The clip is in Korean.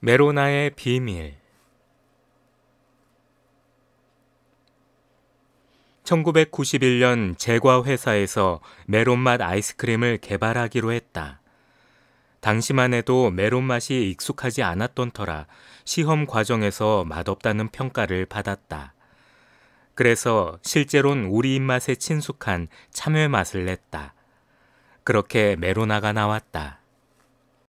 메로나의 비밀 1991년 제과 회사에서 메론맛 아이스크림을 개발하기로 했다. 당시만 해도 메론맛이 익숙하지 않았던 터라 시험 과정에서 맛없다는 평가를 받았다. 그래서 실제론 우리 입맛에 친숙한 참외 맛을 냈다. 그렇게 메로나가 나왔다.